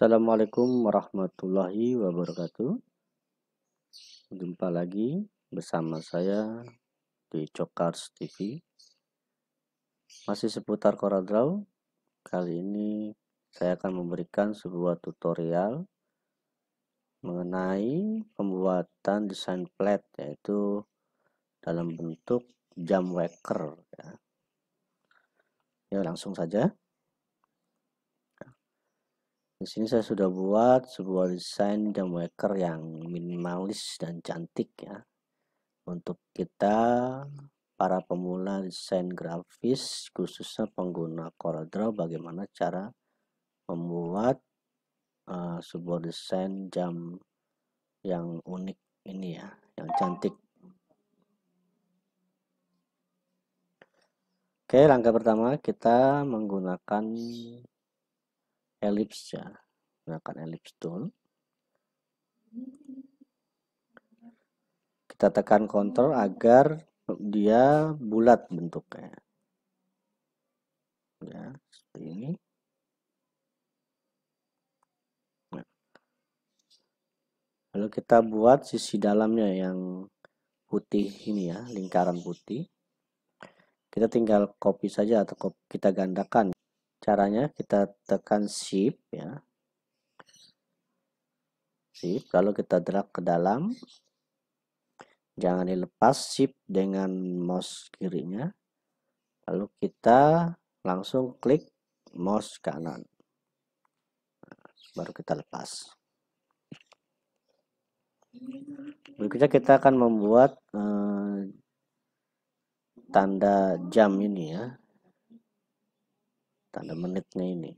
Assalamualaikum warahmatullahi wabarakatuh. Jumpa lagi bersama saya di Cokars TV. Masih seputar Coral Draw. Kali ini saya akan memberikan sebuah tutorial mengenai pembuatan desain flat yaitu dalam bentuk jam waker ya. Ya langsung saja. Di sini saya sudah buat sebuah desain jam waker yang minimalis dan cantik ya. Untuk kita para pemula desain grafis khususnya pengguna CorelDRAW bagaimana cara membuat uh, sebuah desain jam yang unik ini ya, yang cantik. Oke, langkah pertama kita menggunakan ya gunakan elips tool kita tekan Ctrl agar dia bulat bentuknya ya seperti ini ya. lalu kita buat sisi dalamnya yang putih ini ya lingkaran putih kita tinggal copy saja atau kita gandakan Caranya kita tekan shift ya. Shift lalu kita drag ke dalam. Jangan dilepas shift dengan mouse kirinya. Lalu kita langsung klik mouse kanan. Nah, baru kita lepas. Berikutnya kita akan membuat eh, tanda jam ini ya tanda menitnya ini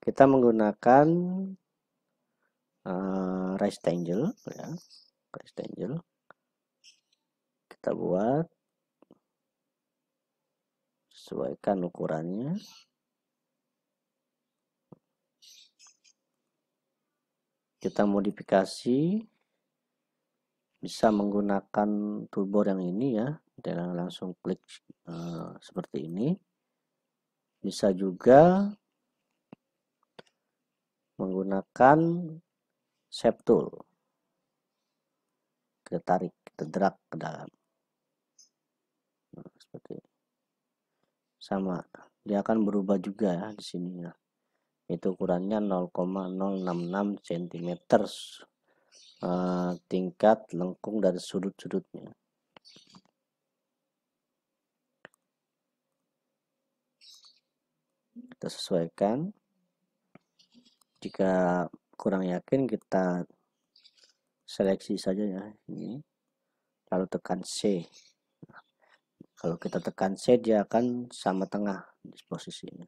kita menggunakan uh, eh, rectangle ya rectangle kita buat sesuaikan ukurannya kita modifikasi bisa menggunakan toolbar yang ini ya dengan langsung klik uh, seperti ini bisa juga menggunakan shape tool kita tarik kita drag ke dalam nah, seperti ini. sama dia akan berubah juga ya di sini ya itu ukurannya 0,066 cm Eh, tingkat lengkung dari sudut-sudutnya. Kita sesuaikan. Jika kurang yakin kita seleksi saja ya ini. Lalu tekan C. kalau kita tekan C dia akan sama tengah di posisi ini.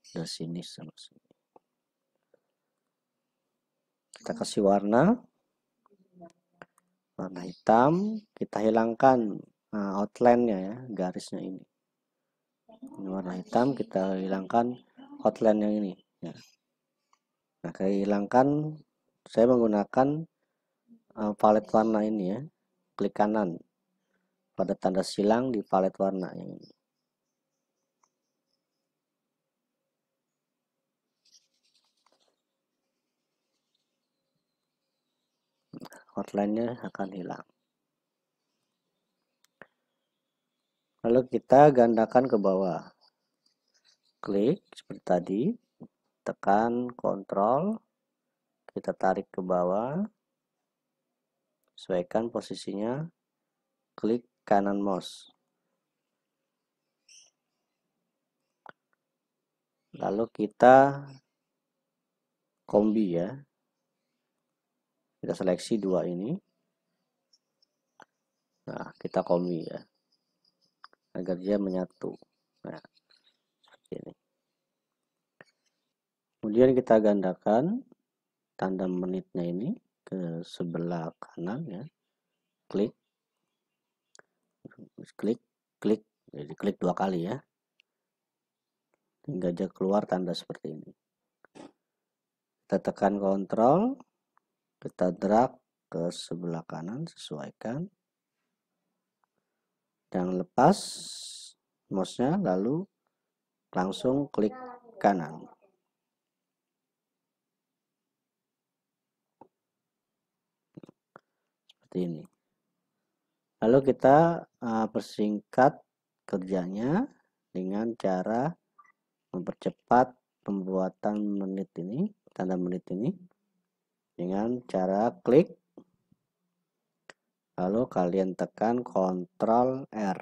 Dari sini sama sini. Kita kasih warna warna hitam kita hilangkan uh, outline-nya ya garisnya ini ini warna hitam kita hilangkan outline yang ini ya. nah hilangkan saya menggunakan uh, palet warna ini ya klik kanan pada tanda silang di palet warna yang ini hotline-nya akan hilang. Lalu kita gandakan ke bawah. Klik seperti tadi, tekan kontrol, kita tarik ke bawah, sesuaikan posisinya, klik kanan mouse. Lalu kita kombi ya, kita seleksi dua ini nah kita copy ya agar dia menyatu nah ini kemudian kita gandakan tanda menitnya ini ke sebelah kanan ya klik klik klik jadi klik dua kali ya hingga dia keluar tanda seperti ini kita tekan kontrol kita drag ke sebelah kanan sesuaikan dan lepas mouse-nya lalu langsung klik kanan seperti ini lalu kita uh, persingkat kerjanya dengan cara mempercepat pembuatan menit ini tanda menit ini dengan cara klik lalu kalian tekan Ctrl R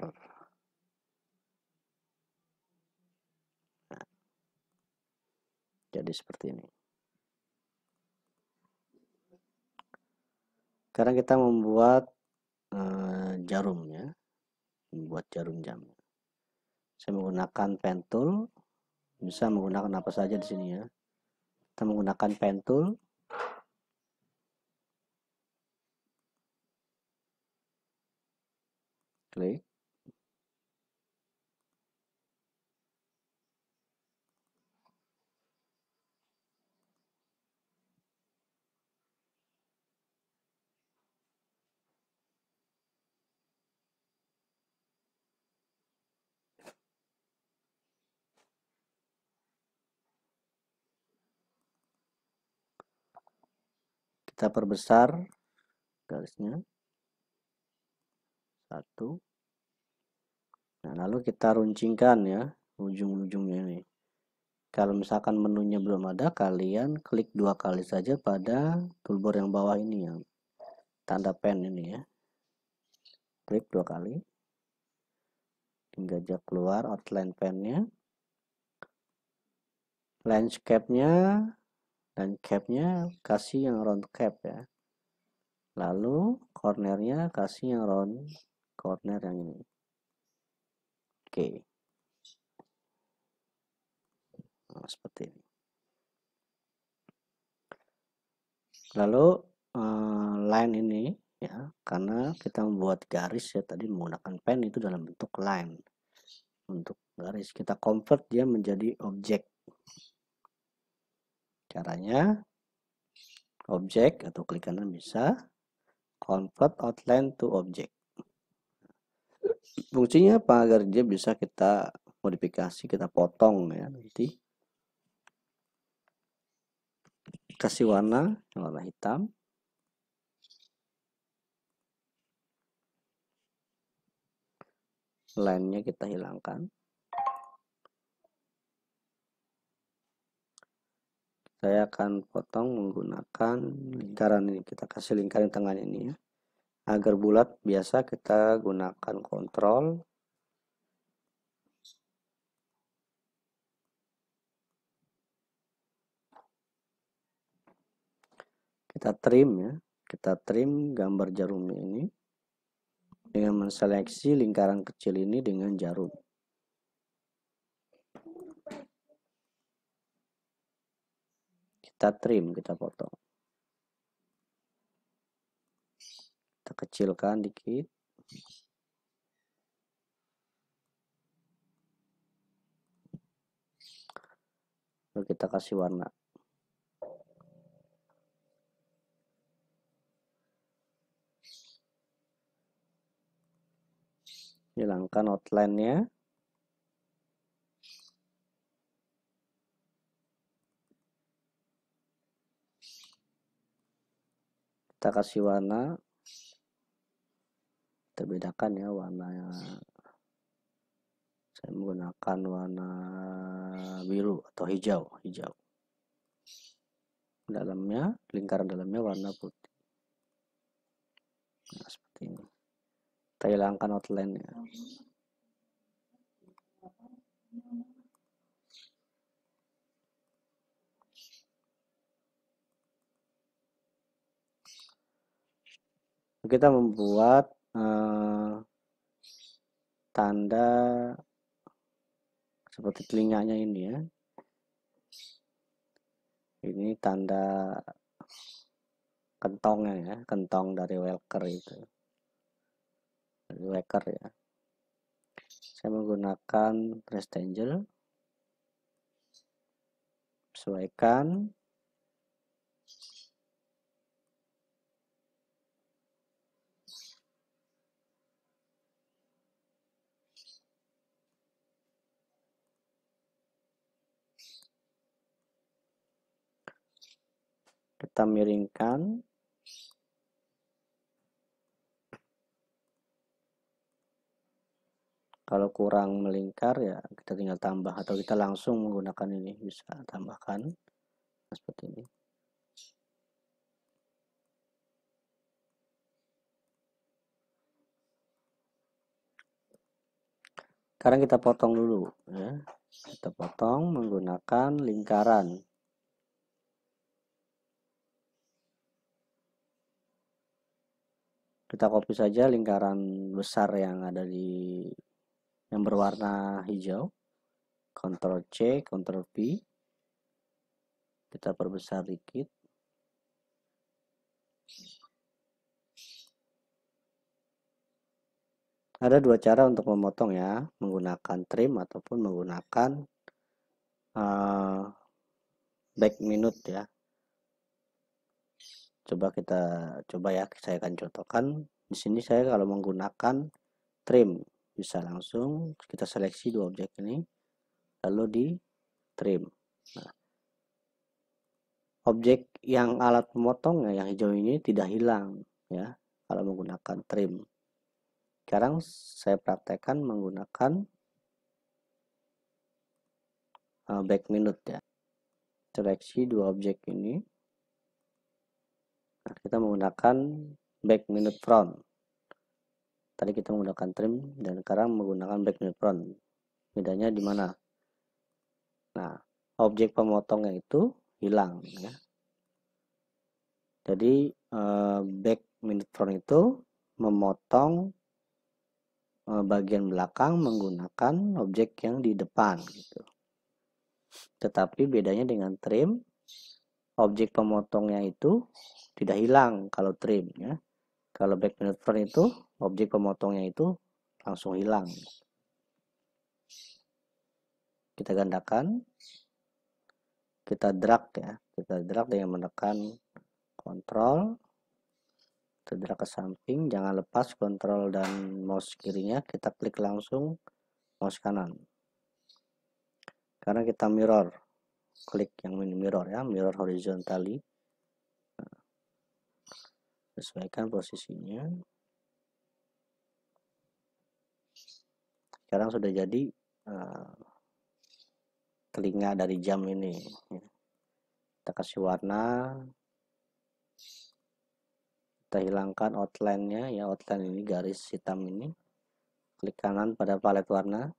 nah. jadi seperti ini sekarang kita membuat eh, jarumnya membuat jarum jam. saya menggunakan pen tool bisa menggunakan apa saja di sini ya kita menggunakan pen tool klik kita perbesar garisnya satu nah lalu kita runcingkan ya ujung-ujungnya ini kalau misalkan menunya belum ada kalian klik dua kali saja pada toolbar yang bawah ini ya tanda pen ini ya klik dua kali tinggal dia keluar outline pennya landscape-nya dan cap nya kasih yang round cap ya lalu corner-nya kasih yang round corner yang ini oke okay. nah, seperti ini lalu uh, line ini ya karena kita membuat garis ya tadi menggunakan pen itu dalam bentuk line untuk garis kita convert dia menjadi objek caranya objek atau klik kanan bisa convert outline to object Fungsinya apa? Agar dia bisa kita modifikasi, kita potong ya nanti. Kasih warna, warna hitam. lainnya kita hilangkan. Saya akan potong menggunakan lingkaran ini. Kita kasih lingkaran tengahnya ini ya agar bulat biasa kita gunakan kontrol kita trim ya kita trim gambar jarum ini dengan menseleksi lingkaran kecil ini dengan jarum kita trim kita potong kita kecilkan dikit lalu kita kasih warna hilangkan outline-nya kita kasih warna terbedakan ya warna saya menggunakan warna biru atau hijau hijau dalamnya lingkaran dalamnya warna putih nah, seperti ini kita hilangkan outline nya kita membuat Eh, tanda seperti telinganya ini ya ini tanda kentongnya ya kentong dari welker itu dari welker ya saya menggunakan rest angel sesuaikan kita miringkan kalau kurang melingkar ya kita tinggal tambah atau kita langsung menggunakan ini bisa tambahkan seperti ini sekarang kita potong dulu ya kita potong menggunakan lingkaran kita copy saja lingkaran besar yang ada di yang berwarna hijau Ctrl C Ctrl V kita perbesar dikit ada dua cara untuk memotong ya menggunakan trim ataupun menggunakan uh, back minute ya coba kita coba ya saya akan contohkan di sini saya kalau menggunakan trim bisa langsung kita seleksi dua objek ini lalu di trim nah, objek yang alat pemotong ya, yang hijau ini tidak hilang ya kalau menggunakan trim sekarang saya praktekkan menggunakan eh, back minute ya seleksi dua objek ini Nah, kita menggunakan back minute front. Tadi kita menggunakan trim dan sekarang menggunakan back minute front. Bedanya di mana? Nah, objek pemotongnya itu hilang ya. Jadi eh, back minute front itu memotong eh, bagian belakang menggunakan objek yang di depan gitu. Tetapi bedanya dengan trim objek pemotongnya itu tidak hilang kalau trim ya. Kalau back front itu objek pemotongnya itu langsung hilang. Kita gandakan. Kita drag ya. Kita drag dengan menekan kontrol. Kita drag ke samping. Jangan lepas kontrol dan mouse kirinya. Kita klik langsung mouse kanan. Karena kita mirror klik yang menu mirror ya mirror horizontally nah, sesuaikan posisinya sekarang sudah jadi uh, telinga dari jam ini kita kasih warna kita hilangkan outline-nya ya outline ini garis hitam ini klik kanan pada palet warna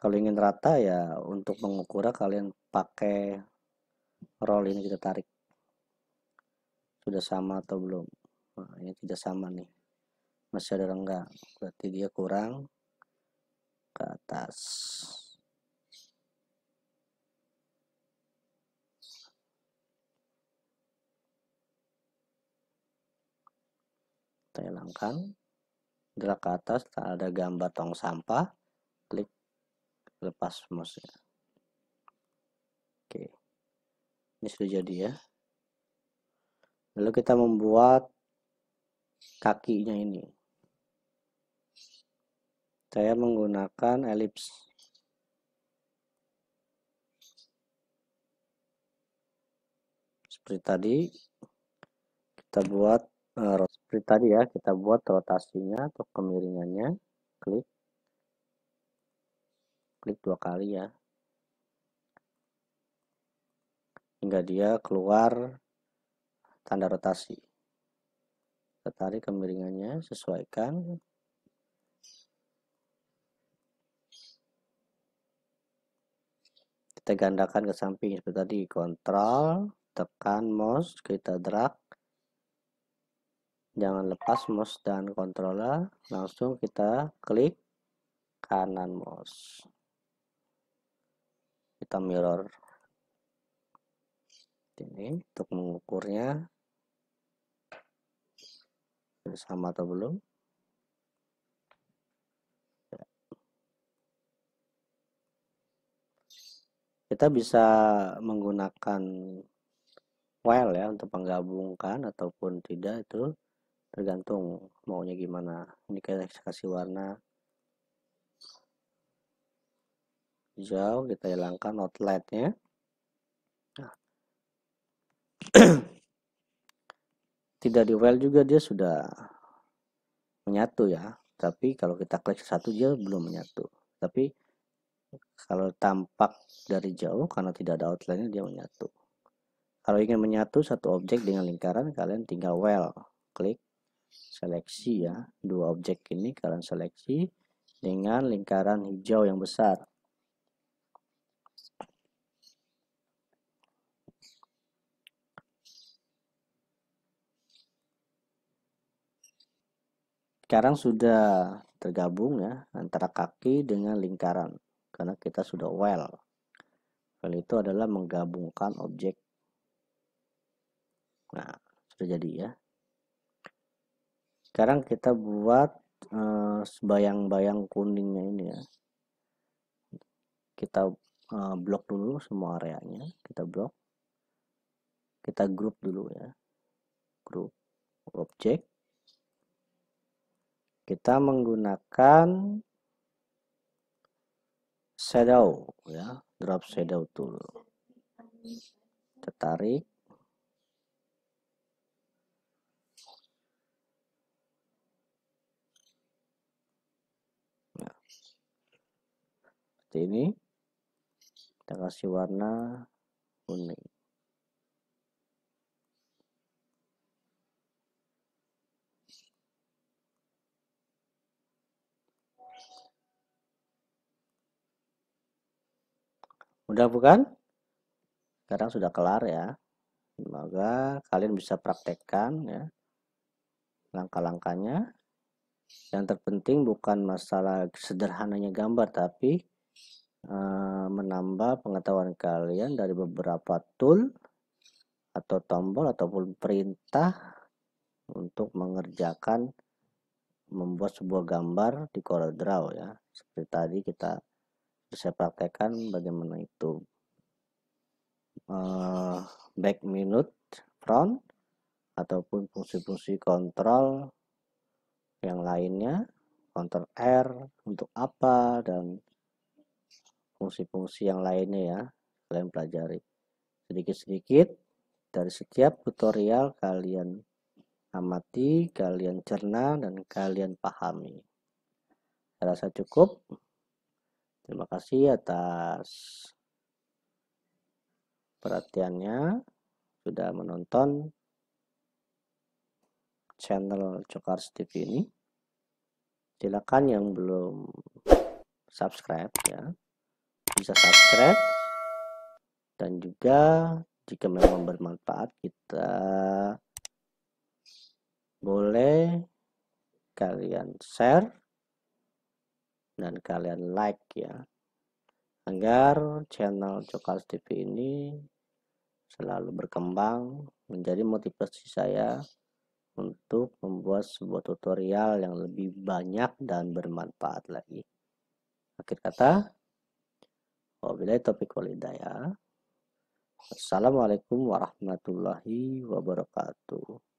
kalau ingin rata ya untuk mengukurnya kalian pakai roll ini kita tarik sudah sama atau belum nah, ini tidak sama nih masih ada renggang berarti dia kurang ke atas kita hilangkan gerak ke atas tak ada gambar tong sampah klik lepas mouse oke ini sudah jadi ya lalu kita membuat kakinya ini saya menggunakan elips seperti tadi kita buat eh, seperti tadi ya kita buat rotasinya atau kemiringannya klik klik dua kali ya hingga dia keluar tanda rotasi tarik kemiringannya sesuaikan kita gandakan ke samping seperti tadi kontrol tekan mouse kita drag jangan lepas mouse dan controller langsung kita klik kanan mouse kita mirror ini untuk mengukurnya sama atau belum ya. kita bisa menggunakan while ya untuk menggabungkan ataupun tidak itu tergantung maunya gimana ini kita kasih warna hijau kita hilangkan outletnya nah. tidak di well juga dia sudah menyatu ya tapi kalau kita klik satu dia belum menyatu tapi kalau tampak dari jauh karena tidak ada outline dia menyatu kalau ingin menyatu satu objek dengan lingkaran kalian tinggal well klik seleksi ya dua objek ini kalian seleksi dengan lingkaran hijau yang besar Sekarang sudah tergabung ya antara kaki dengan lingkaran karena kita sudah well. Well itu adalah menggabungkan objek. Nah, sudah jadi ya. Sekarang kita buat eh, bayang-bayang uh, kuningnya ini ya. Kita uh, blok dulu semua areanya, kita blok. Kita grup dulu ya. Grup objek kita menggunakan shadow ya drop shadow tool kita tarik nah, seperti ini kita kasih warna kuning mudah bukan? Sekarang sudah kelar ya. Semoga kalian bisa praktekkan ya langkah-langkahnya. Yang terpenting bukan masalah sederhananya gambar tapi e, menambah pengetahuan kalian dari beberapa tool atau tombol ataupun perintah untuk mengerjakan membuat sebuah gambar di Corel Draw ya. Seperti tadi kita saya praktekkan bagaimana itu uh, back minute front ataupun fungsi-fungsi kontrol yang lainnya kontrol R untuk apa dan fungsi-fungsi yang lainnya ya kalian pelajari sedikit-sedikit dari setiap tutorial kalian amati, kalian cerna, dan kalian pahami. Saya rasa cukup. Terima kasih atas perhatiannya sudah menonton channel Cokars TV ini. Silakan yang belum subscribe ya. Bisa subscribe dan juga jika memang bermanfaat kita boleh kalian share dan kalian like ya agar channel Cokas TV ini selalu berkembang menjadi motivasi saya untuk membuat sebuah tutorial yang lebih banyak dan bermanfaat lagi. Akhir kata, wabillahi topik walidaya Assalamualaikum warahmatullahi wabarakatuh.